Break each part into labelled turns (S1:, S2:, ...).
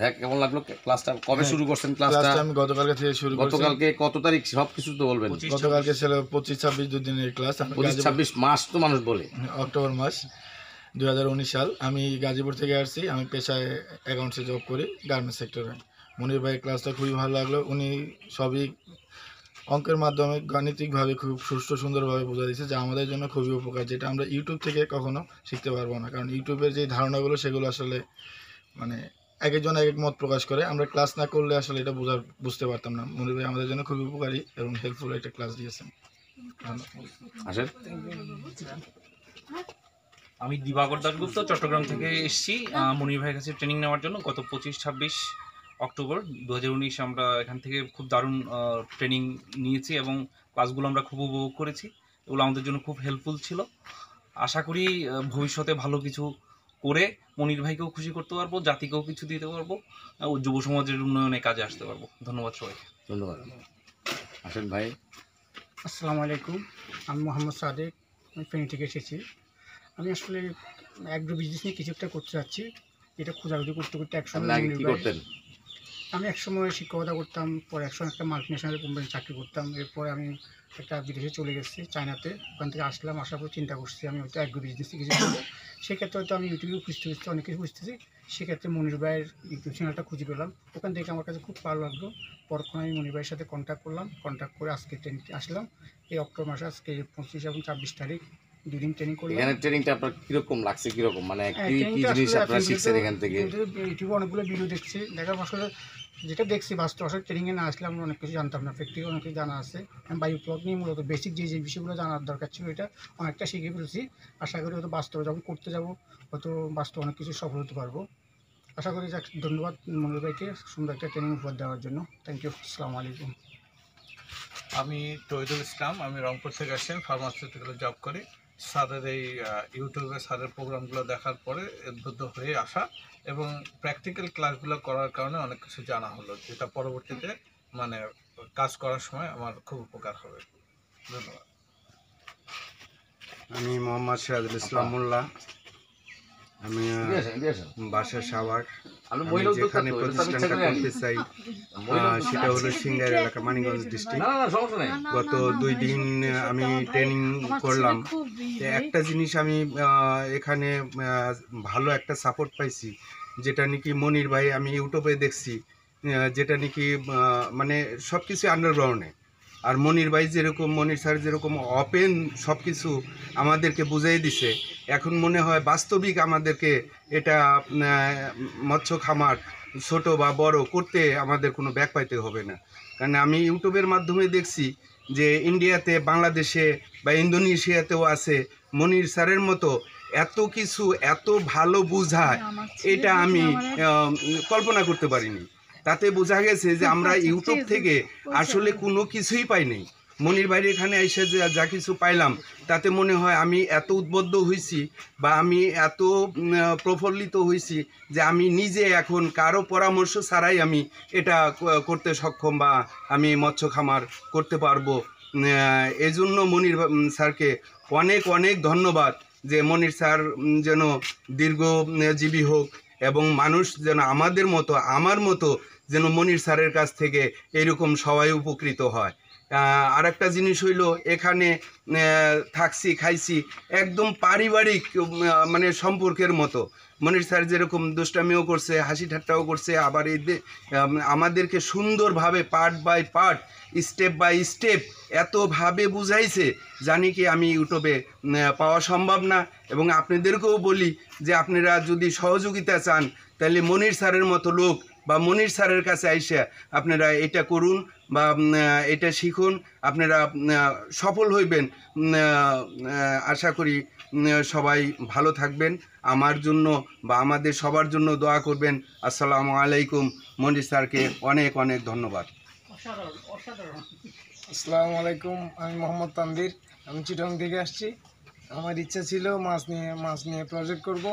S1: হ্যাঁ, থেকে শুরু সব কিছু তো বলবেন
S2: গতকালকে পঁচিশ ছাব্বিশ ক্লাস ছাব্বিশ মাস বলে অক্টোবর মাস সাল আমি গাজীপুর থেকে আসছি আমি পেশায় জব করি গার্মেন্ট সেক্টরে মনির ক্লাসটা খুবই ভালো লাগলো উনি সবই অঙ্কের মাধ্যমে গাণিতিকভাবে খুব সুষ্ঠু সুন্দরভাবে বোঝা দিচ্ছে যা আমাদের জন্য খুবই উপকার যেটা আমরা ইউটিউব থেকে কখনো শিখতে পারবো না কারণ ইউটিউবের যে ধারণাগুলো সেগুলো আসলে মানে এক একজন এক এক মত প্রকাশ করে আমরা ক্লাস না করলে আসলে এটা বোঝার বুঝতে পারতাম না মনির ভাই আমাদের জন্য খুবই উপকারী এবং হেল্পফুল একটা ক্লাস দিয়েছেন
S3: আমি দিবাকর দাসগুপ্ত চট্টগ্রাম থেকে এসেছি হ্যাঁ। মনির ভাইয়ের কাছে ট্রেনিং নেওয়ার জন্য গত পঁচিশ ছাব্বিশ অক্টোবর দু আমরা এখান থেকে খুব দারুণ ট্রেনিং নিয়েছি এবং ক্লাসগুলো আমরা খুব উপভোগ করেছি এগুলো আমাদের জন্য খুব হেল্পফুল ছিল আশা করি ভবিষ্যতে ভালো কিছু করে মনির ভাইকেও খুশি করতে পারবো জাতিকেও কিছু দিতে পারবো ও যুব সমাজের উন্নয়নে কাজে আসতে পারবো ধন্যবাদ সবাই
S1: ধন্যবাদ আসেন ভাই
S2: আসসালামু আলাইকুম আমি মোহাম্মদ সাদেক আমি ফেনী থেকে এসেছি আমি আসলে অ্যাগ্রো বিজনেস নিয়ে কিছু একটা করতে চাচ্ছি এটা খোঁজাখুঁজি করতে করতে একসময় আমি একসময় শিক্ষকতা করতাম পরে একসময় একটা মাল্টিনেশনাল কোম্পানি চাকরি করতাম এরপরে আমি একটা বিদেশে চলে গেছি চায়নাতে ওখান থেকে আসলাম আসার পর চিন্তা করছি আমি হয়তো অ্যাগ্রো বিজনেসে কিছু সেক্ষেত্রে হয়তো আমি ইউটিউবে খুঁজতে খুঁজতে অনেক কিছু বুঝতেছি সেক্ষেত্রে মনির ভাইয়ের ইউটিউব চ্যানেলটা খুঁজে পেলাম ওখান থেকে আমার কাছে খুব ভালো লাগলো পরক্ষণ আমি মনির ভাইয়ের সাথে কন্ট্যাক্ট করলাম কন্ট্যাক্ট করে আজকে ট্রেনিং আসলাম এই অক্টোবর মাসে আজকে পঁচিশ এবং ছাব্বিশ তারিখ দুদিন ট্রেনিং করলাম এখানে
S1: ট্রেনিংটা আপনার কিরকম লাগছে কিরকম মানে হ্যাঁ, জিনিস আপনারা শিখছেন এখান থেকে
S2: ইউটিউবে অনেকগুলো ভিডিও দেখছি দেখার পর যেটা দেখছি বাস্তব আসলে ট্রেনিংয়ে না আসলে আমরা অনেক কিছু জানতাম না প্র্যাকটিক্যাল অনেক কিছু জানা আছে বায়ু প্লগ নিয়ে মূলত বেসিক যে যে বিষয়গুলো জানার দরকার ছিল এটা অনেকটা শিখে ফেলছি আশা করি হয়তো বাস্তবে যখন করতে যাব হয়তো বাস্তবে অনেক কিছু সফল হতে পারবো আশা করি যাক ধন্যবাদ মনির ভাইকে সুন্দর একটা ট্রেনিং উপহার দেওয়ার জন্য থ্যাংক ইউ আসসালামু আলাইকুম
S1: আমি তৈদুল ইসলাম আমি রংপুর থেকে আসছি ফার্মাসিউটিক্যালে জব করি স্যারের এই ইউটিউবে স্যারের প্রোগ্রামগুলো দেখার পরে উদ্বুদ্ধ হয়ে আসা এবং প্র্যাকটিক্যাল ক্লাসগুলো করার কারণে অনেক কিছু জানা হলো যেটা পরবর্তীতে মানে কাজ করার সময় আমার খুব উপকার হবে ধন্যবাদ
S3: আমি মোহাম্মদ সিরাজুল ইসলাম মোল্লা আমি বাসা সাওয়ার যেখানে প্রতিষ্ঠানটা করতে চাই
S4: সেটা হলো সিঙ্গার এলাকা
S3: মানিগঞ্জ ডিস্ট্রিক্ট গত দুই দিন আমি ট্রেনিং করলাম একটা জিনিস আমি এখানে ভালো একটা সাপোর্ট পাইছি যেটা নাকি মনির ভাই আমি ইউটিউবে দেখছি যেটা নাকি মানে সব কিছু আন্ডারগ্রাউন্ডে আর মনির ভাই যেরকম মনির স্যার যেরকম অপেন সব কিছু আমাদেরকে বুঝিয়ে দিছে এখন মনে হয় বাস্তবিক আমাদেরকে এটা মৎস্য খামার ছোট বা বড় করতে আমাদের কোনো ব্যাক পাইতে হবে না কারণ আমি ইউটিউবের মাধ্যমে দেখছি যে ইন্ডিয়াতে বাংলাদেশে বা ইন্দোনেশিয়াতেও আছে মনির স্যারের মতো এত কিছু এত ভালো বুঝায় হ্যাঁ, এটা আমি কল্পনা করতে পারিনি তাতে বোঝা গেছে যে আমরা ইউটিউব থেকে আসলে কোনো কিছুই পাইনি মনির বাইরে এখানে এসে যে যা কিছু পাইলাম তাতে মনে হয় আমি এত উদ্বুদ্ধ হয়েছি বা আমি এত প্রফুল্লিত হয়েছি যে আমি নিজে এখন কারো পরামর্শ ছাড়াই আমি এটা করতে সক্ষম বা আমি মৎস্য খামার করতে পারবো এজন্য মনির স্যারকে অনেক অনেক ধন্যবাদ যে মনির স্যার যেন দীর্ঘজীবী হোক এবং মানুষ যেন আমাদের মতো আমার মতো যেন মনির স্যারের কাছ থেকে এরকম সবাই উপকৃত হয় আর একটা জিনিস হইল এখানে থাকছি খাইছি একদম পারিবারিক মানে সম্পর্কের মতো মনির স্যার যেরকম দুষ্টামিও করছে হাসি ঠাট্টাও করছে আবার এই আমাদেরকে সুন্দরভাবে part by part step by step এতভাবে বুঝাইছে জানি কি আমি ইউটিউবে পাওয়া সম্ভব না এবং আপনাদেরকেও বলি যে আপনারা যদি সহযোগিতা চান তাহলে মনির স্যারের মতো লোক বা মনির স্যারের কাছে আইসা আপনারা এটা করুন বা এটা শিখুন আপনারা সফল হইবেন আশা করি সবাই ভালো থাকবেন আমার জন্য বা আমাদের সবার জন্য দোয়া করবেন আসসালামু আলাইকুম মনির স্যারকে অনেক অনেক ধন্যবাদ
S2: আসসালামু আলাইকুম আমি মোহাম্মদ তান্দির আমি চিটং থেকে আসছি আমার ইচ্ছা ছিল মাছ নিয়ে মাছ নিয়ে প্রজেক্ট করব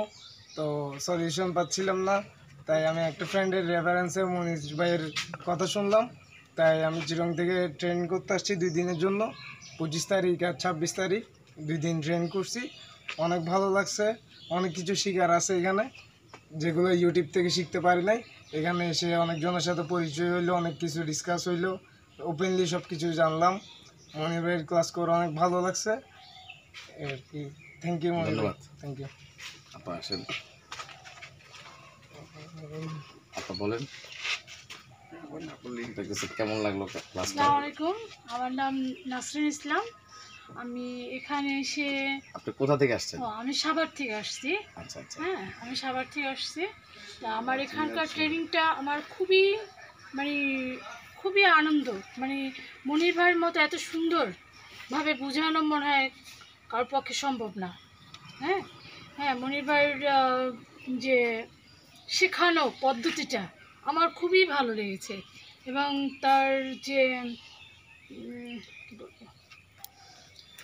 S2: তো সলিউশন পাচ্ছিলাম না তাই আমি একটা ফ্রেন্ডের রেফারেন্সে মনীষ ভাইয়ের কথা শুনলাম তাই আমি চিরং থেকে ট্রেন করতে আসছি দুই দিনের জন্য পঁচিশ তারিখ আর ছাব্বিশ তারিখ দুই দিন ট্রেন করছি অনেক ভালো লাগছে অনেক কিছু শিকার আছে এখানে যেগুলো ইউটিউব থেকে শিখতে পারি নাই এখানে এসে অনেকজনের সাথে পরিচয় হইলো অনেক কিছু ডিসকাস হইলো ওপেনলি সব কিছু জানলাম মনির ভাইয়ের ক্লাস করে অনেক ভালো লাগছে আর কি thank you Monir thank you আপনার
S1: কেমন লাগলো আসসালামু
S4: আলাইকুম আমার নাম নাসরিন ইসলাম আমি এখানে এসে
S1: আপনি কোথা থেকে আসছেন
S4: আমি সাভার থেকে আসছি আচ্ছা, আচ্ছা। হ্যাঁ আমি সাভার থেকে আসছি তা আমার আচ্ছা, এখানকার ট্রেনিংটা আমার খুবই মানে খুবই আনন্দ মানে মনির ভাইয়ের মতো এত সুন্দরভাবে বোঝানো মনে হয় কারোর পক্ষে সম্ভব না হ্যাঁ হ্যাঁ মনির ভাইয়ের যে শেখানো পদ্ধতিটা আমার খুবই ভালো লেগেছে এবং তার যে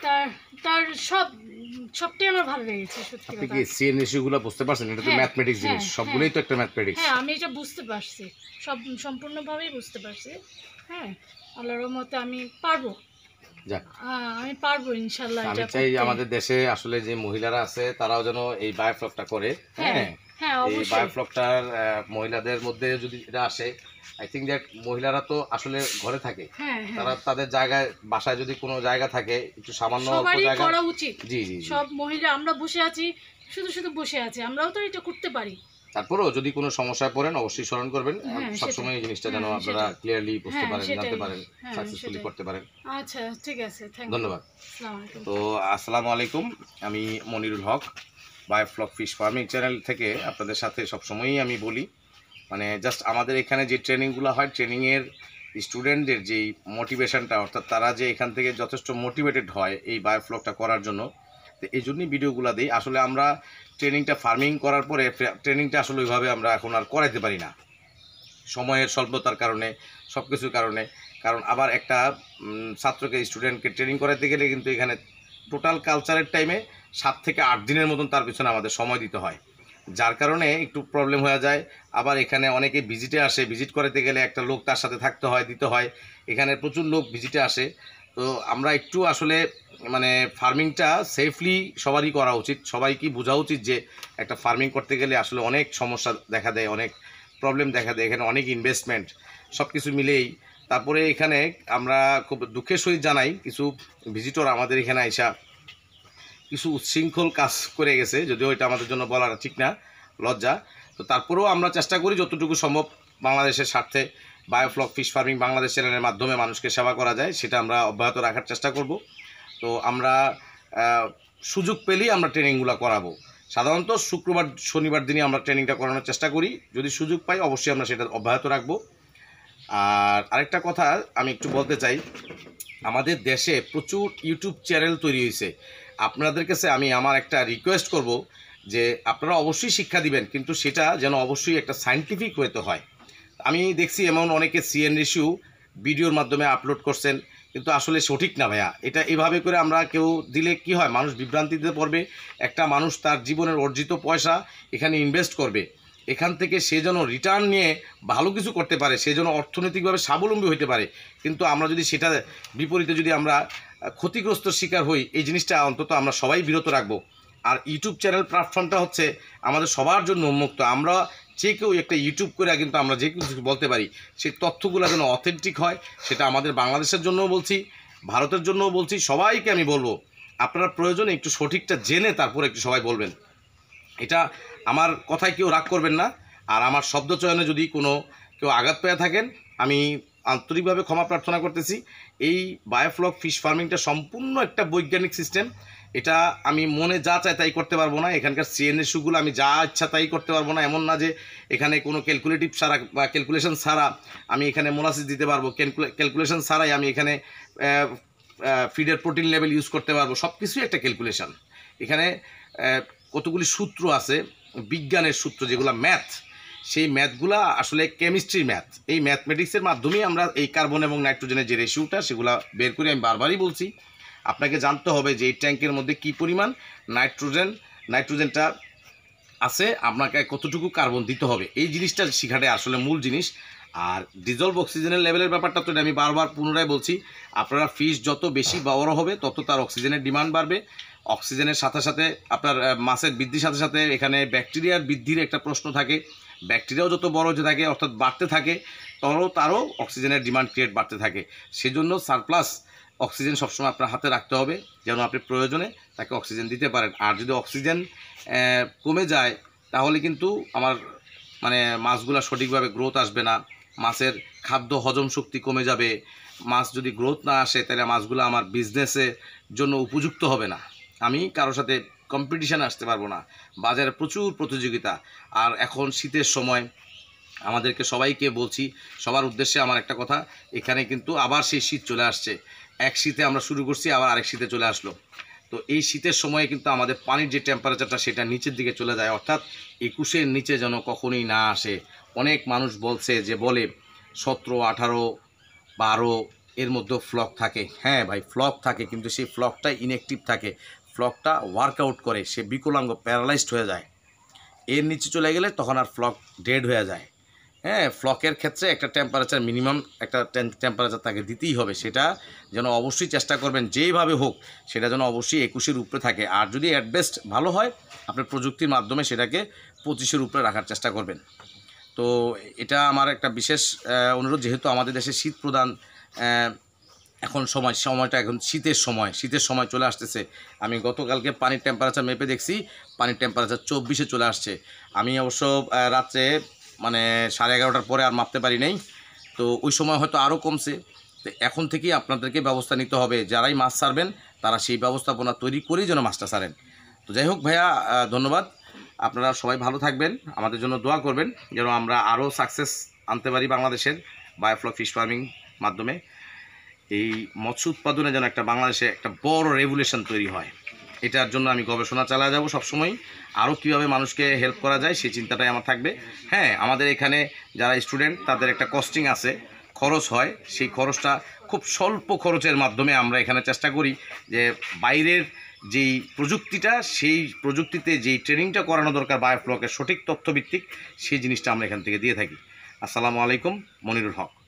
S4: তার তার সব সবটাই আমার ভালো লেগেছে সত্যি আপনি কি কথা
S1: সিএন বুঝতে পারছেন এটা তো হ্যাঁ, ম্যাথমেটিক্স জিনিস হ্যাঁ। সবগুলোই তো একটা ম্যাথমেটিক্স হ্যাঁ আমি
S4: এটা বুঝতে পারছি সব সম্পূর্ণভাবেই বুঝতে পারছি হ্যাঁ আল্লাহর রহমতে আমি পারবো যাক আমি পারবো ইনশাল্লাহ আমি চাই আমাদের
S1: দেশে আসলে যে মহিলারা আছে তারাও যেন এই বায়োফ্লকটা করে হ্যাঁ। হ্যাঁ হ্যাঁ, এই বায়োফ্লকটার মহিলাদের মধ্যে যদি এটা আসে আই থিঙ্ক দ্যাট মহিলারা তো আসলে ঘরে থাকে হ্যাঁ, হ্যাঁ। তারা তাদের জায়গায় বাসায় যদি কোনো জায়গা থাকে একটু সামান্য জি জি সব
S4: মহিলা আমরা বসে আছি শুধু শুধু বসে আছি আমরাও তো এটা করতে পারি
S1: তারপরেও যদি কোনো সমস্যায় পড়েন অবশ্যই স্মরণ করবেন সবসময় এই জিনিসটা যেন আপনারা ক্লিয়ারলি বুঝতে পারেন জানতে পারেন সাকসেসফুলি করতে পারেন
S4: আচ্ছা ঠিক আছে ধন্যবাদ
S1: তো আসসালামু আলাইকুম আমি Monirul Haque biofloc fish farming channel থেকে আপনাদের সাথে সবসময়ই আমি বলি মানে জাস্ট আমাদের এখানে যে ট্রেনিংগুলো হয় ট্রেনিংয়ের স্টুডেন্টদের যেই মোটিভেশনটা অর্থাৎ তারা যে এখান থেকে যথেষ্ট মোটিভেটেড হয় এই বায়োফ্লকটা করার জন্য তো এই জন্যই ভিডিওগুলো দিই আসলে আমরা ট্রেনিংটা ফার্মিং করার পরে ট্রেনিংটা আসলে ওইভাবে আমরা এখন আর করাইতে পারি না সময়ের স্বল্পতার কারণে সব কিছুর কারণে কারণ আবার একটা ছাত্রকে স্টুডেন্টকে ট্রেনিং করাতে গেলে কিন্তু এখানে টোটাল কালচারের টাইমে সাত থেকে আট দিনের মতন তার পিছনে আমাদের সময় দিতে হয় যার কারণে একটু প্রবলেম হয়ে যায় আবার এখানে অনেকে ভিজিটে আসে ভিজিট করাতে গেলে একটা লোক তার সাথে থাকতে হয় দিতে হয় এখানে প্রচুর লোক ভিজিটে আসে তো আমরা একটু আসলে মানে ফার্মিংটা সেফলি সবারই করা উচিত সবাইকে বোঝা উচিত যে একটা ফার্মিং করতে গেলে আসলে অনেক সমস্যা দেখা দেয় অনেক প্রবলেম দেখা দেয় এখানে অনেক ইনভেস্টমেন্ট সব কিছু মিলেই তারপরে এখানে আমরা খুব দুঃখের সহিত জানাই কিছু ভিজিটর আমাদের এখানে আইসা কিছু উচ্ছৃঙ্খল কাজ করে গেছে যদিও এটা আমাদের জন্য বলার ঠিক না লজ্জা তো তারপরেও আমরা চেষ্টা করি যতটুকু সম্ভব বাংলাদেশের স্বার্থে বায়োফ্লক ফিশ ফার্মিং বাংলাদেশ চ্যানেলের মাধ্যমে মানুষকে সেবা করা যায় সেটা আমরা অব্যাহত রাখার চেষ্টা করব তো আমরা সুযোগ পেলেই আমরা ট্রেনিংগুলো করাবো সাধারণত শুক্রবার শনিবার দিনই আমরা ট্রেনিংটা করানোর চেষ্টা করি যদি সুযোগ পাই অবশ্যই আমরা সেটা অব্যাহত রাখবো আর আরেকটা কথা আমি একটু বলতে চাই আমাদের দেশে প্রচুর ইউটিউব চ্যানেল তৈরি হয়েছে আপনাদের কাছে আমি আমার একটা রিকোয়েস্ট করব যে আপনারা অবশ্যই শিক্ষা দিবেন কিন্তু সেটা যেন অবশ্যই একটা সায়েন্টিফিক হতে হয় আমি দেখছি এমন অনেকে সিএন রেশিও ভিডিওর মাধ্যমে আপলোড করছেন কিন্তু আসলে সঠিক না ভাইয়া এটা এভাবে করে আমরা কেউ দিলে কি হয় মানুষ বিভ্রান্তিতে পড়বে একটা মানুষ তার জীবনের অর্জিত পয়সা এখানে ইনভেস্ট করবে এখান থেকে সে যেন রিটার্ন নিয়ে ভালো কিছু করতে পারে সে যেন অর্থনৈতিকভাবে স্বাবলম্বী হতে পারে কিন্তু আমরা যদি সেটা বিপরীতে যদি আমরা ক্ষতিগ্রস্ত শিকার হই এই জিনিসটা অন্তত আমরা সবাই বিরত রাখবো আর ইউটিউব চ্যানেল প্ল্যাটফর্মটা হচ্ছে আমাদের সবার জন্য উন্মুক্ত আমরা যে কেউ একটা ইউটিউব করে কিন্তু আমরা যে কিছু বলতে পারি সেই তথ্যগুলো যেন অথেন্টিক হয় সেটা আমাদের বাংলাদেশের জন্যও বলছি ভারতের জন্যও বলছি সবাইকে আমি বলবো আপনারা প্রয়োজনে একটু সঠিকটা জেনে তারপর একটু সবাই বলবেন এটা আমার কথায় কেউ রাগ করবেন না আর আমার শব্দ চয়নে যদি কোনো কেউ আঘাত পেয়ে থাকেন আমি আন্তরিকভাবে ক্ষমা প্রার্থনা করতেছি এই বায়োফ্লক ফিশ ফার্মিংটা সম্পূর্ণ একটা বৈজ্ঞানিক সিস্টেম এটা আমি মনে যা চাই তাই করতে পারবো না এখানকার সিএনএ সুগুলো আমি যা ইচ্ছা তাই করতে পারবো না এমন না যে এখানে কোনো ক্যালকুলেটিভ ছাড়া বা ক্যালকুলেশন ছাড়া আমি এখানে মোলাসিস দিতে পারবো ক্যালকুলেশন ছাড়াই আমি এখানে ফিডের প্রোটিন লেভেল ইউজ করতে পারবো সব কিছুই একটা ক্যালকুলেশন এখানে কতগুলি সূত্র আছে বিজ্ঞানের সূত্র যেগুলো ম্যাথ সেই ম্যাথগুলা আসলে কেমিস্ট্রি ম্যাথ এই ম্যাথমেটিক্সের মাধ্যমেই আমরা এই কার্বন এবং নাইট্রোজেনের যে রেশিওটা সেগুলো বের করে আমি বারবারই বলছি আপনাকে জানতে হবে যে এই ট্যাঙ্কের মধ্যে কি পরিমাণ নাইট্রোজেন নাইট্রোজেনটা আছে আপনাকে কতটুকু কার্বন দিতে হবে এই জিনিসটা শিখাটাই আসলে মূল জিনিস আর ডিজলভ অক্সিজেনের লেভেলের ব্যাপারটা তো আমি বারবার পুনরায় বলছি আপনারা ফিস যত বেশি বড় হবে তত তার অক্সিজেনের ডিমান্ড বাড়বে অক্সিজেনের সাথে সাথে আপনার মাছের বৃদ্ধির সাথে সাথে এখানে ব্যাকটেরিয়ার বৃদ্ধির একটা প্রশ্ন থাকে ব্যাকটেরিয়াও যত বড় হয়ে থাকে অর্থাৎ বাড়তে থাকে তরও তারও অক্সিজেনের ডিমান্ড ক্রিয়েট বাড়তে থাকে সেজন্য সারপ্লাস অক্সিজেন সবসময় আপনার হাতে রাখতে হবে যেন আপনি প্রয়োজনে তাকে অক্সিজেন দিতে পারেন আর যদি অক্সিজেন কমে যায় তাহলে কিন্তু আমার মানে মাছগুলো সঠিকভাবে গ্রোথ আসবে না মাছের খাদ্য হজম শক্তি কমে যাবে মাছ যদি গ্রোথ না আসে তাহলে মাছগুলো আমার বিজনেসের জন্য উপযুক্ত হবে না আমি কারোর সাথে কম্পিটিশানে আসতে পারবো না বাজারে প্রচুর প্রতিযোগিতা আর এখন শীতের সময় আমাদেরকে সবাইকে বলছি সবার উদ্দেশ্যে আমার একটা কথা এখানে কিন্তু আবার সেই শীত চলে আসছে এক শীতে আমরা শুরু করছি আবার আরেক শীতে চলে আসলো তো এই শীতের সময়ে কিন্তু আমাদের পানির যে টেম্পারেচারটা সেটা নিচের দিকে চলে যায় অর্থাৎ একুশের নিচে যেন কখনোই না আসে অনেক মানুষ বলছে যে বলে সতেরো আঠারো বারো এর মধ্যে ফ্লক থাকে হ্যাঁ ভাই ফ্লক থাকে কিন্তু সেই ফ্লকটা ইনএক্টিভ থাকে ফ্লকটা ওয়ার্কআউট করে সে বিকলাঙ্গ প্যারালাইজড হয়ে যায় এর নিচে চলে গেলে তখন আর ফ্লক ডেড হয়ে যায় হ্যাঁ ফ্লকের ক্ষেত্রে একটা টেম্পারেচার মিনিমাম একটা টেম্পারেচার তাকে দিতেই হবে সেটা যেন অবশ্যই চেষ্টা করবেন যেইভাবে হোক সেটা যেন অবশ্যই একুশের উপরে থাকে আর যদি অ্যাডবেস্ট ভালো হয় আপনি প্রযুক্তির মাধ্যমে সেটাকে পঁচিশের উপরে রাখার চেষ্টা করবেন তো এটা আমার একটা বিশেষ অনুরোধ যেহেতু আমাদের দেশে শীত প্রধান এখন সময় সময়টা এখন শীতের সময় শীতের সময় চলে আসতেছে আমি গতকালকে পানির টেম্পারেচার মেপে দেখছি পানির টেম্পারেচার চব্বিশে চলে আসছে আমি অবশ্য রাত্রে মানে সাড়ে এগারোটার পরে আর মাপতে পারি নাই তো ওই সময় হয়তো আরও কমছে তো এখন থেকেই আপনাদেরকে ব্যবস্থা নিতে হবে যারাই মাছ ছাড়বেন তারা সেই ব্যবস্থাপনা তৈরি করেই যেন মাছটা ছাড়েন তো যাই হোক ভাইয়া ধন্যবাদ আপনারা সবাই ভালো থাকবেন আমাদের জন্য দোয়া করবেন যেন আমরা আরও সাকসেস আনতে পারি বাংলাদেশের বায়োফ্লক ফিশ ফার্মিং মাধ্যমে এই মৎস্য উৎপাদনে যেন একটা বাংলাদেশে একটা বড় রেভুলেশন তৈরি হয় এটার জন্য আমি গবেষণা চালা যাব সবসময় আরও কীভাবে মানুষকে হেল্প করা যায় সেই চিন্তাটাই আমার থাকবে হ্যাঁ আমাদের এখানে যারা স্টুডেন্ট তাদের একটা কস্টিং আছে খরচ হয় সেই খরচটা খুব স্বল্প খরচের মাধ্যমে আমরা এখানে চেষ্টা করি যে বাইরের যেই প্রযুক্তিটা সেই প্রযুক্তিতে যেই ট্রেনিংটা করানো দরকার বায়োফ্লকের সঠিক তথ্যভিত্তিক সেই জিনিসটা আমরা এখান থেকে দিয়ে থাকি আসসালামু আলাইকুম মনিরুল হক